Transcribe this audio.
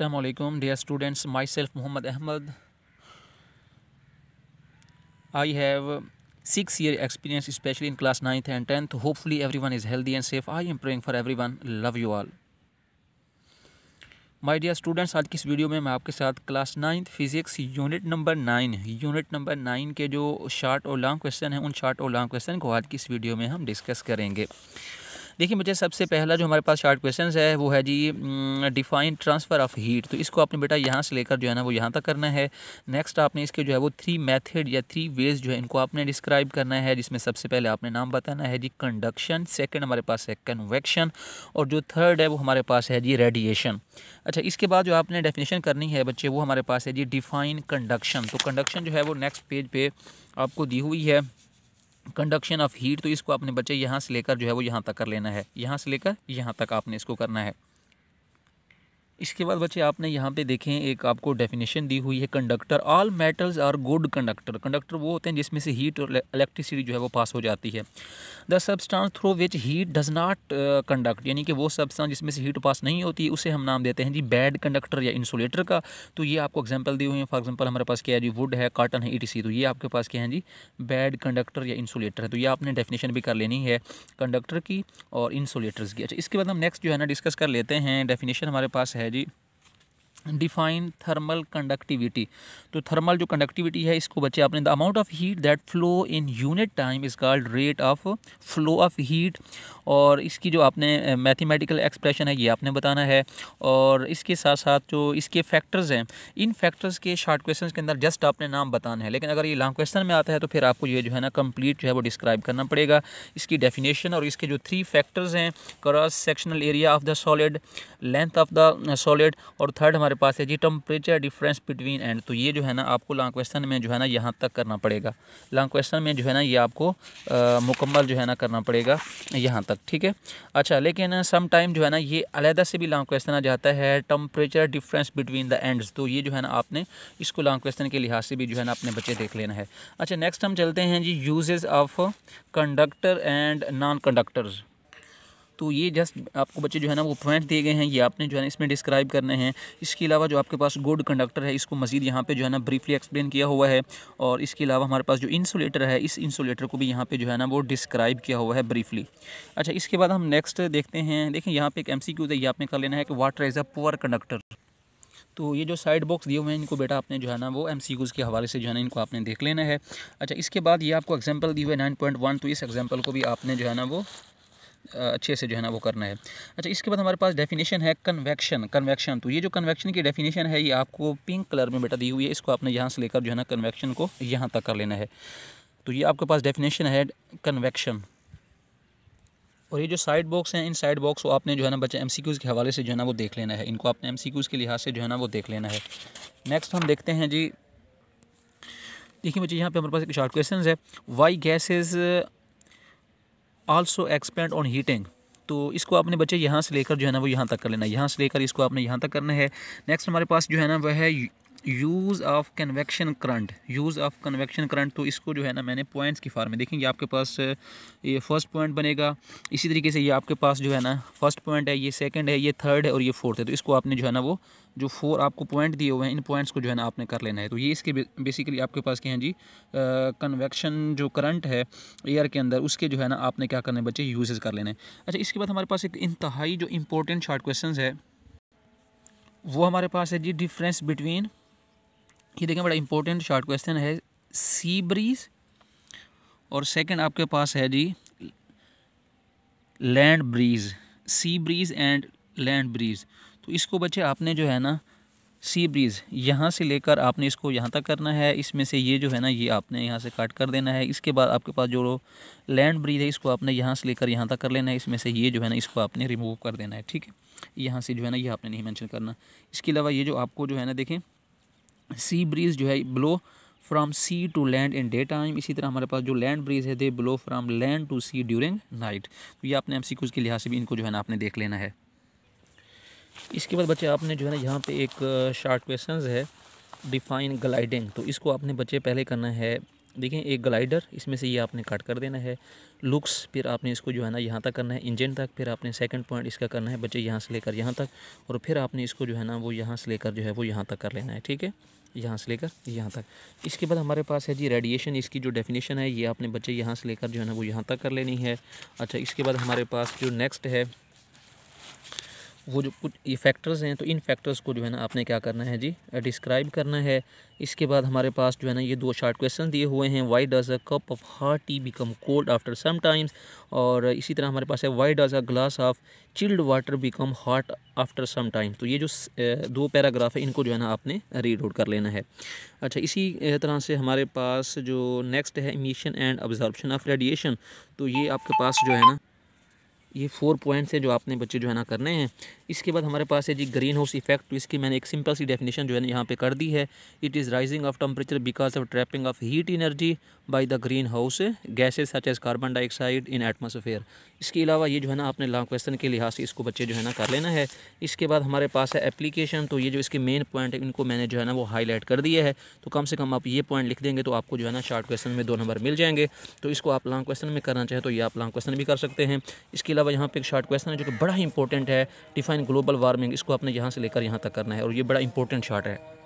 असलकुम dear students my self Mohammad Ahmad I have six year experience specially in class ninth and tenth hopefully every one is healthy and safe I am praying for every one love you all my dear students आज की इस video में मैं आपके साथ class ninth physics unit number nine unit number nine के जो short और लॉन्ग क्वेश्चन हैं उन शार्ट और लॉन्ग क्वेश्चन को आज की इस वीडियो में हम डिस्कस करेंगे देखिए मुझे सबसे पहला जो हमारे पास शार्ट क्वेश्चन है वो है जी डिफाइन ट्रांसफ़र ऑफ हीट तो इसको आपने बेटा यहाँ से लेकर जो है ना वो यहाँ तक करना है नेक्स्ट आपने इसके जो है वो थ्री मैथड या थ्री वेज जो है इनको आपने डिस्क्राइब करना है जिसमें सबसे पहले आपने नाम बताना है जी कंडक्शन सेकेंड हमारे पास है कन्वेक्शन और जो थर्ड है वो हमारे पास है जी रेडिएशन अच्छा इसके बाद जो आपने डेफिनेशन करनी है बच्चे वो हमारे पास है जी डिफाइन कंडक्शन तो कंडक्शन जो है वो नेक्स्ट पेज पे आपको दी हुई है कंडक्शन ऑफ हीट तो इसको आपने बच्चे यहाँ से लेकर जो है वो यहाँ तक कर लेना है यहाँ से लेकर यहाँ तक आपने इसको करना है इसके बाद बच्चे आपने यहाँ पे देखें एक आपको डेफिनेशन दी हुई है conductor all metals are good conductor conductor वो होते हैं जिसमें से हीट और इलेक्ट्रिसिटी जो है वो पास हो जाती है the substance through which heat does not conduct यानी कि वो सबस्टांस जिसमें से हीट पास नहीं होती उसे हम नाम देते हैं जी बैड कंडक्टर या इंसुलेटर का तो ये आपको एग्जाम्पल दी हुई है फॉर एग्जाम्पल हमारे पास क्या है जी वुड है काटन है ई तो ये आपके पास क्या है जी बैड कंडक्टर या इंसुलेटर है तो ये आपने डेफिनेशन भी कर लेनी है कंडक्टर की और इंसुलेटर्स की अच्छा इसके बाद हम नेक्स्ट जो है ना डिस्कस कर लेते हैं डेफिनेशन हमारे पास है जी डिफाइन थर्मल कंडक्टिविटी तो थर्मल जो कंडक्टिविटी है इसको बच्चे आपने the amount of heat that flow in unit time is called rate of flow of heat और इसकी जो आपने मैथमेटिकल एक्सप्रेशन है ये आपने बताना है और इसके साथ साथ जो इसके फैक्टर्स हैं इन फैक्टर्स के शार्ट क्वेश्चन के अंदर जस्ट आपने नाम बताना है लेकिन अगर ये लॉन्ग क्वेश्चन में आता है तो फिर आपको ये जो है ना कम्प्लीट जो है वो डिस्क्राइब करना पड़ेगा इसकी डेफिनेशन और इसके जो थ्री फैक्टर्स हैं cross sectional area of the solid length of the solid और थर्ड हमारे हमारे पास है जी टम्परेचर डिफरेंस बिटवीन एंड तो ये जो है ना आपको लॉन्ग क्वेश्चन में जो है ना यहाँ तक करना पड़ेगा लॉन्ग क्वेश्चन में जो है ना ये आपको आ, मुकम्मल जो है ना करना पड़ेगा यहाँ तक ठीक है अच्छा लेकिन सम टाइम जो है ना ये अलहदा से भी लॉन्ग क्वेश्चन आ जाता है temperature difference between the ends तो ये जो है ना आपने इसको लॉन्ग क्वेश्चन के लिहाज से भी जो है ना अपने बच्चे देख लेना है अच्छा नेक्स्ट हम चलते हैं जी uses of conductor and non conductors तो ये जस्ट आपको बच्चे जो है ना वो पॉइंट दिए गए हैं ये आपने जो है ना इसमें डिस्क्राइब करने हैं इसके अलावा जो आपके पास गुड कंडक्टर है इसको मजीद यहाँ पे जो है ना ब्रीफली एक्सप्लेन किया हुआ है और इसके अलावा हमारे पास जो इंसुलेटर है इस इंसुलेटर को भी यहाँ पर जो है ना वो डिस्क्राइब किया हुआ है ब्रीफली अच्छा इसके बाद हम नेक्स्ट देखते हैं देखें यहाँ पर एक एम सी क्यू है आपने कर लेना है कि water is a poor conductor तो ये जो साइड बॉक्स दिए हुए हैं इनको बेटा आपने जो है ना वो एम सी के हवाले से जो है ना इनको आपने देख लेना है अच्छा इसके बाद ये आपको एग्जाम्पल हुई हुए नाइन पॉइंट वन तो इस एग्जांपल को भी आपने जो है ना वो अच्छे से जो है ना वो करना है अच्छा इसके बाद हमारे पास डेफिनेशन है कन्वेक्शन कन्वेक्शन तो ये जो कन्वेक्शन की डेफिनेशन है ये आपको पिंक कलर में बेटा दी हुई है इसको आपने यहाँ से लेकर जो है ना कन्वेक्शन को यहाँ तक कर लेना है तो ये आपके पास डेफिनेशन है कन्वेक्शन और ये जो साइड बॉक्स हैं इन साइड बॉक्स को आपने जो है ना बच्चे एम के हवाले से जो है ना वो देख लेना है इनको आपने एम के लिहाज से जो है ना वो देख लेना है नेक्स्ट हम देखते हैं जी देखिए बच्चे यहाँ पे हमारे पास एक शॉर्ट क्वेश्चन है why gases also expand on heating तो इसको आपने बच्चे यहाँ से लेकर जो है ना वो यहाँ तक कर लेना यहाँ से लेकर इसको आपने यहाँ तक करना है नेक्स्ट हमारे पास जो है ना वह है use of convection current use of convection current तो इसको जो है ना मैंने पॉइंट्स की फार्म में देखेंगे आपके पास ये फर्स्ट पॉइंट बनेगा इसी तरीके से ये आपके पास जो है ना फर्स्ट पॉइंट है ये सेकंड है ये थर्ड है और ये फोर्थ है तो इसको आपने जो है ना वो जो फोर आपको पॉइंट दिए हुए हैं इन पॉइंट्स को जो है ना आपने कर लेना है तो ये इसके बेसिकली आपके पास क्या हैं जी कन्वेक्शन जो करंट है एयर के अंदर उसके जो है ना आपने क्या करने बच्चे यूजेज़ कर लेने अच्छा इसके बाद हमारे पास एक इंतहाई जो इंपॉर्टेंट शार्ट क्वेश्चन है वो हमारे पास है जी डिफरेंस बिटवीन ये देखें बड़ा इंपॉर्टेंट शॉर्ट क्वेश्चन है सी ब्रीज और सेकंड आपके पास है जी land breeze sea breeze and land breeze तो इसको बच्चे आपने जो है ना सी ब्रीज यहाँ से लेकर आपने इसको यहाँ तक करना है इसमें से ये जो है ना ये आपने यहाँ से काट कर देना है इसके बाद आपके पास जो लैंड ब्रीज है इसको आपने यहाँ से लेकर यहाँ तक कर लेना है इसमें से ये जो है ना इसको आपने रिमूव कर देना है ठीक है यहाँ से जो है ना ये आपने नहीं मैंशन करना इसके अलावा ये जो आपको जो है ना देखें सी ब्रीज जो है blow from sea to land in day time इसी तरह हमारे पास जो लैंड ब्रीज है they blow from land to sea during night तो ये आपने एम सी के लिहाज से भी इनको जो है ना आपने देख लेना है इसके बाद बच्चे आपने जो है ना यहाँ पे एक शार्ट क्वेश्चन है डिफाइन ग्लाइडिंग तो इसको आपने बच्चे पहले करना है देखें एक ग्लाइडर इसमें से ये आपने कट कर देना है लुक्स फिर आपने इसको जो है ना यहाँ तक करना है इंजन तक फिर आपने सेकंड पॉइंट इसका करना है बच्चे यहाँ से लेकर यहाँ तक और फिर आपने इसको जो है ना वो यहाँ से लेकर जो है वो यहाँ तक कर लेना है ठीक है यहाँ से लेकर यहाँ तक इसके बाद हमारे पास है जी रेडिएशन इसकी जो डेफिनेशन है ये आपने बच्चे यहाँ से लेकर जो है ना वो यहाँ तक कर लेनी है अच्छा इसके बाद हमारे पास जो नेक्स्ट है वो जो कुछ ये फैक्टर्स हैं तो इन फैक्टर्स को जो है ना आपने क्या करना है जी डिस्क्राइब करना है इसके बाद हमारे पास जो है ना ये दो शार्ट क्वेश्चन दिए हुए हैं why does a cup of hot tea become cold after some times और इसी तरह हमारे पास है why does a glass of chilled water become hot after some time तो ये जो दो पैराग्राफ है इनको जो है ना आपने रीड आउट कर लेना है अच्छा इसी तरह से हमारे पास जो नेक्स्ट है emission and absorption of radiation तो ये आपके पास जो है ना ये फोर पॉइंट्स हैं जो आपने बच्चे जो है ना करने हैं इसके बाद हमारे पास है जी ग्रीन हाउस इफेक्ट तो इसकी मैंने एक सिंपल सी डेफिनेशन जो है यहाँ पे कर दी है it is rising of temperature because of trapping of heat energy by the green house gases such as carbon dioxide in atmosphere इसके अलावा ये जो है ना आपने लॉन्ग क्वेश्चन के लिहाज से इसको बच्चे जो है ना कर लेना है इसके बाद हमारे पास है एप्लीकेशन तो ये जो इसके मेन पॉइंट है इनको मैंने जो है ना वो हाईलाइट कर दिया है तो कम से कम आप ये पॉइंट लिख देंगे तो आपको जो है ना शार्ट क्वेश्चन में दो नंबर मिल जाएंगे तो इसको आप लॉन्ग क्वेश्चन में करना चाहें तो ये आप लॉन्ग क्वेश्चन भी कर सकते हैं इसके अलावा अलावा यहाँ पे एक शार्ट क्वेश्चन है जो कि बड़ा ही इंपॉर्टेंट है डिफाइन ग्लोबल वार्मिंग इसको आपने यहाँ से लेकर यहाँ तक करना है और ये बड़ा इंपॉर्टेंट शार्ट है